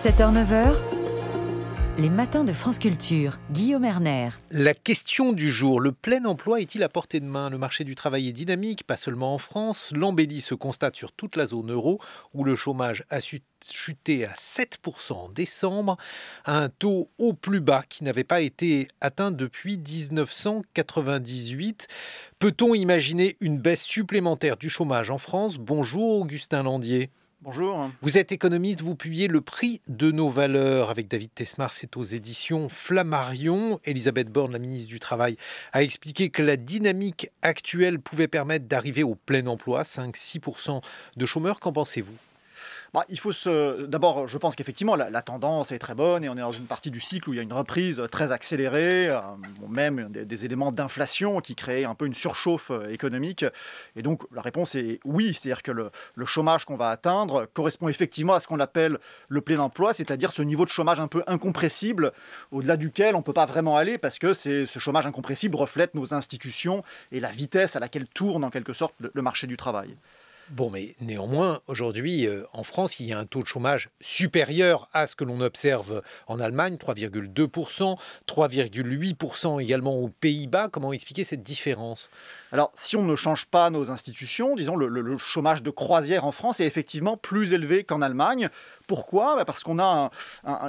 7h-9h, les matins de France Culture, Guillaume Erner. La question du jour, le plein emploi est-il à portée de main Le marché du travail est dynamique, pas seulement en France. L'embellie se constate sur toute la zone euro, où le chômage a chuté à 7% en décembre, à un taux au plus bas qui n'avait pas été atteint depuis 1998. Peut-on imaginer une baisse supplémentaire du chômage en France Bonjour Augustin Landier. Bonjour. Vous êtes économiste, vous publiez Le prix de nos valeurs avec David Tesmar, c'est aux éditions Flammarion. Elisabeth Borne, la ministre du Travail, a expliqué que la dynamique actuelle pouvait permettre d'arriver au plein emploi, 5-6% de chômeurs. Qu'en pensez-vous bah, il faut D'abord, je pense qu'effectivement, la, tendance est très bonne et on est dans une partie du cycle où il y a une reprise très accélérée, euh, même des, éléments d'inflation qui créent un peu une surchauffe euh, économique. Et donc, la réponse est oui, c'est-à-dire que le, chômage qu'on va atteindre correspond effectivement à ce qu'on appelle le plein emploi, c'est-à-dire ce niveau de chômage un peu incompressible au-delà duquel on ne peut pas vraiment aller parce que ce chômage incompressible reflète nos institutions et la vitesse à laquelle tourne en quelque sorte le marché du travail. Bon, mais néanmoins, aujourd'hui, euh, en France, il y a un taux de chômage supérieur à ce que l'on observe en Allemagne, 3,2%, 3,8% également aux Pays-Bas. Comment expliquer cette différence Alors, si on ne change pas nos institutions, disons, le, chômage de croisière en France est effectivement plus élevé qu'en Allemagne. Pourquoi bah, Parce qu'on a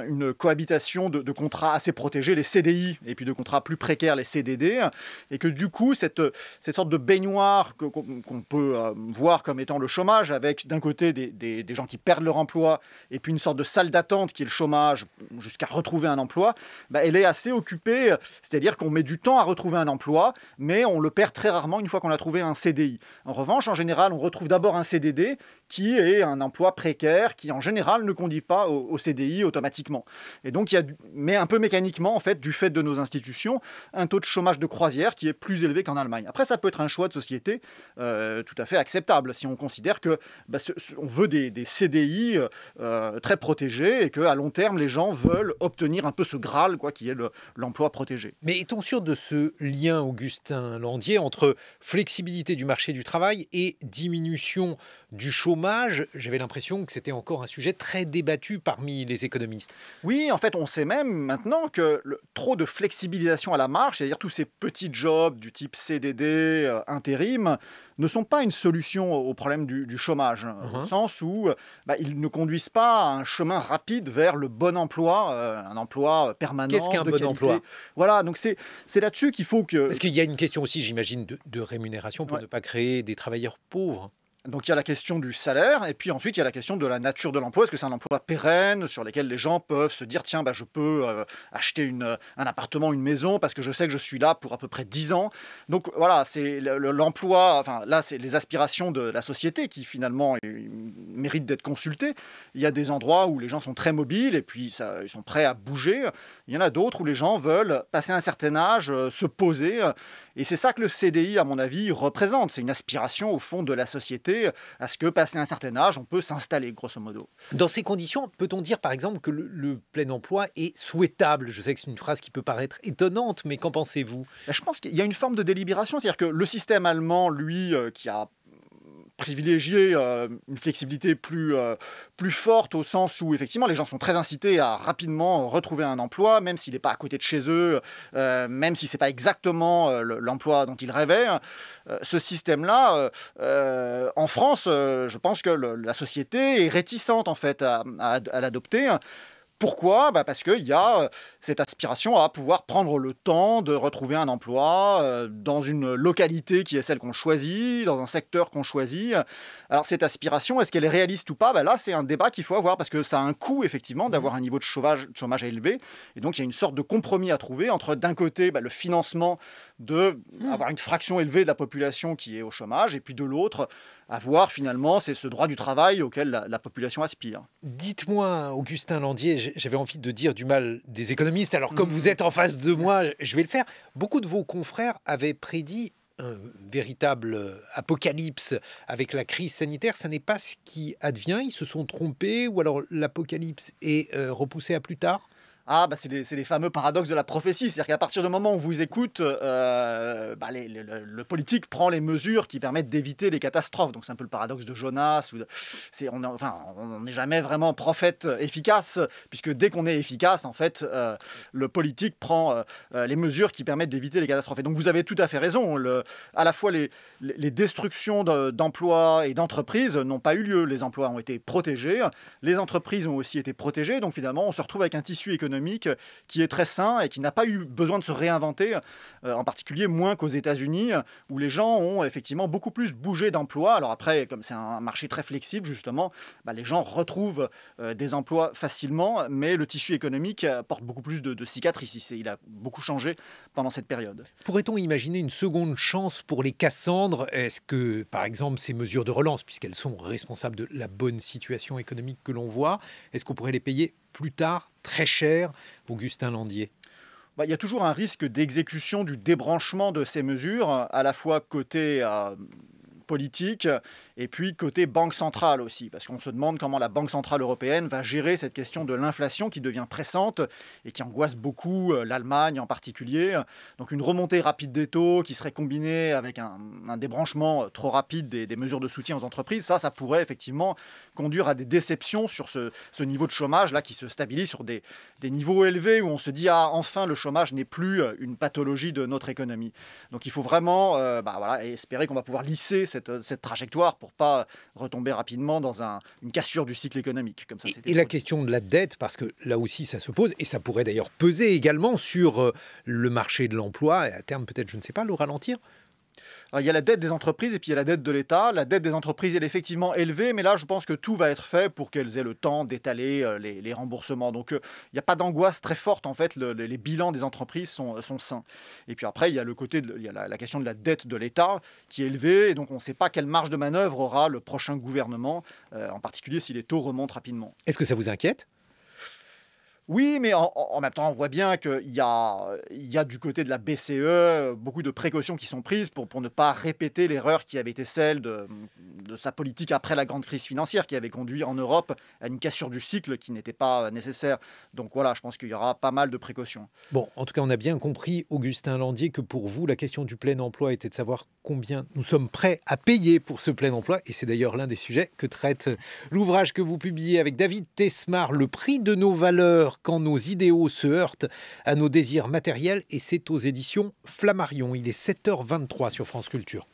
une cohabitation de, contrats assez protégés, les CDI, et puis de contrats plus précaires, les CDD, et que du coup, cette, cette sorte de baignoire qu'on peut euh, voir comme étant le chômage, avec d'un côté des, gens qui perdent leur emploi, et puis une sorte de salle d'attente qui est le chômage, jusqu'à retrouver un emploi, bah, elle est assez occupée. C'est-à-dire qu'on met du temps à retrouver un emploi, mais on le perd très rarement une fois qu'on a trouvé un CDI. En revanche, en général, on retrouve d'abord un CDD qui est un emploi précaire, qui en général ne conduit pas au, CDI automatiquement. Et donc, il y a, mais un peu mécaniquement, en fait, du fait de nos institutions, un taux de chômage de croisière qui est plus élevé qu'en Allemagne. Après, ça peut être un choix de société euh, tout à fait acceptable. Si on considère que bah, on veut des, CDI euh, très protégés et que à long terme les gens veulent obtenir un peu ce graal quoi qui est l'emploi protégé. Mais est-on sûr de ce lien Augustin Landier entre flexibilité du marché du travail et diminution du chômage, j'avais l'impression que c'était encore un sujet très débattu parmi les économistes. Oui, en fait, on sait même maintenant que trop de flexibilisation à la marche, c'est-à-dire tous ces petits jobs du type CDD, euh, intérim, ne sont pas une solution au problème du, chômage, euh, au uh-huh. sens où euh, bah, ils ne conduisent pas à un chemin rapide vers le bon emploi, un emploi permanent. Qu'est-ce qu'un bon emploi Voilà, donc c'est là-dessus qu'il faut que... Parce qu'il y a une question aussi, j'imagine, de, rémunération pour ne pas créer des travailleurs pauvres. Donc il y a la question du salaire, et puis ensuite il y a la question de la nature de l'emploi. Est-ce que c'est un emploi pérenne sur lequel les gens peuvent se dire tiens, bah, je peux euh, acheter une, un appartement, une maison, parce que je sais que je suis là pour à peu près 10 ans. Donc voilà, c'est l'emploi, enfin là c'est les aspirations de la société qui finalement euh, méritent d'être consultées. Il y a des endroits où les gens sont très mobiles et puis ils sont prêts à bouger. Il y en a d'autres où les gens veulent passer un certain âge, euh, se poser. Et c'est ça que le CDI, à mon avis, représente. C'est une aspiration au fond de la société à ce que, passé un certain âge, on peut s'installer, grosso modo. Dans ces conditions, peut-on dire, par exemple, que le plein emploi est souhaitable Je sais que c'est une phrase qui peut paraître étonnante, mais qu'en pensez-vous ben, Je pense qu'il y a une forme de délibération, c'est-à-dire que le système allemand, lui, euh, qui a privilégier euh, une flexibilité plus, euh, plus forte au sens où effectivement les gens sont très incités à rapidement retrouver un emploi, même s'il n'est pas à côté de chez eux, euh, même si c'est pas exactement l'emploi dont ils rêvaient. ce système-là, en France, je pense que la société est réticente en fait à, à l'adopter pourquoi bah, Parce qu'il y a euh, cette aspiration à pouvoir prendre le temps de retrouver un emploi euh, dans une localité qui est celle qu'on choisit, dans un secteur qu'on choisit. Alors cette aspiration, est-ce qu'elle est réaliste ou pas bah, Là, c'est un débat qu'il faut avoir parce que ça a un coût, effectivement, mmh. d'avoir un niveau de chômage, élevé. Et donc, il y a une sorte de compromis à trouver entre, d'un côté, bah, le financement de mmh. avoir une fraction élevée de la population qui est au chômage, et puis de l'autre, avoir finalement c'est ce droit du travail auquel la, population aspire. Dites-moi, Augustin Landier, j'avais envie de dire du mal des économistes, alors comme mhm. vous êtes en face de moi, je vais le faire. Beaucoup de vos confrères avaient prédit un véritable apocalypse avec la crise sanitaire, ça n'est pas ce qui advient. Ils se sont trompés ou alors l'apocalypse est euh, repoussée à plus tard ah, bah, c'est les, fameux paradoxes de la prophétie. C'est-à-dire qu'à partir du moment où vous écoute, euh, bah, le, politique prend les mesures qui permettent d'éviter les catastrophes. Donc, c'est un peu le paradoxe de Jonas. Ou on n'est jamais vraiment prophète euh, efficace, puisque dès qu'on est efficace, en fait, euh, le politique prend les mesures qui permettent d'éviter les catastrophes. Et donc, vous avez tout à fait raison. Le, à la fois, les, destructions d'emplois et d'entreprises n'ont pas eu lieu. Les emplois ont été protégés. Les entreprises ont aussi été protégées. Donc, finalement, on se retrouve avec un tissu économique économique qui est très sain et qui n'a pas eu besoin de se réinventer, euh, en particulier moins qu'aux États-Unis, où les gens ont effectivement beaucoup plus bougé d'emploi. Alors après, comme c'est un marché très flexible, justement, bah, les gens retrouvent euh, des emplois facilement, mais le tissu économique euh, porte beaucoup plus de, de cicatrices. Il a beaucoup changé pendant cette période. Pourrait-on imaginer une seconde chance pour les Cassandres Est-ce que, par exemple, ces mesures de relance, puisqu'elles sont responsables de la bonne situation économique que l'on voit, est-ce qu'on pourrait les payer plus tard très cher, Augustin Landier bah, il y a toujours un risque d'exécution du débranchement de ces mesures, à la fois côté à... Euh, politique, et puis côté banque centrale aussi, parce qu'on se demande comment la Banque centrale européenne va gérer cette question de l'inflation qui devient pressante et qui angoisse beaucoup euh, l'Allemagne en particulier. Donc une remontée rapide des taux qui serait combinée avec un, débranchement euh, trop rapide des, mesures de soutien aux entreprises, ça, ça pourrait effectivement conduire à des déceptions sur ce, niveau de chômage là qui se stabilise sur des, niveaux élevés où on se dit ah enfin le chômage n'est plus euh, une pathologie de notre économie. Donc il faut vraiment bah voilà, espérer qu'on va pouvoir lisser cette euh, cette, trajectoire pour pas retomber rapidement dans une cassure du cycle économique. et, et la question de la dette, parce que là aussi ça se pose, et ça pourrait d'ailleurs peser également sur euh, le marché de l'emploi, et à terme peut-être, je ne sais pas, le ralentir euh, il y a la dette des entreprises et puis il y a la dette de l'État. La dette des entreprises, est effectivement élevée, mais là, je pense que tout va être fait pour qu'elles aient le temps d'étaler euh, les, remboursements. Donc, euh, il n'y a pas d'angoisse très forte, en fait. les bilans des entreprises sont, sains. Et puis après, il y a, le côté la, question de la dette de l'État qui est élevée, et donc on ne sait pas quelle marge de manœuvre aura le prochain gouvernement, en particulier si les taux remontent rapidement. Est-ce que ça vous inquiète oui, mais en, même temps, on voit bien qu'il y a, du côté de la BCE euh, beaucoup de précautions qui sont prises pour ne pas répéter l'erreur qui avait été celle de, de sa politique après la grande crise financière qui avait conduit en Europe à une cassure du cycle qui n'était pas euh, nécessaire. Donc voilà, je pense qu'il y aura pas mal de précautions. Bon, en tout cas, on a bien compris, Augustin Landier, que pour vous, la question du plein emploi était de savoir combien nous sommes prêts à payer pour ce plein emploi. Et c'est d'ailleurs l'un des sujets que traite euh, l'ouvrage que vous publiez avec David Tesmar, Le prix de nos valeurs quand nos idéaux se heurtent à nos désirs matériels. Et c'est aux éditions Flammarion. Il est 7h23 sur France Culture.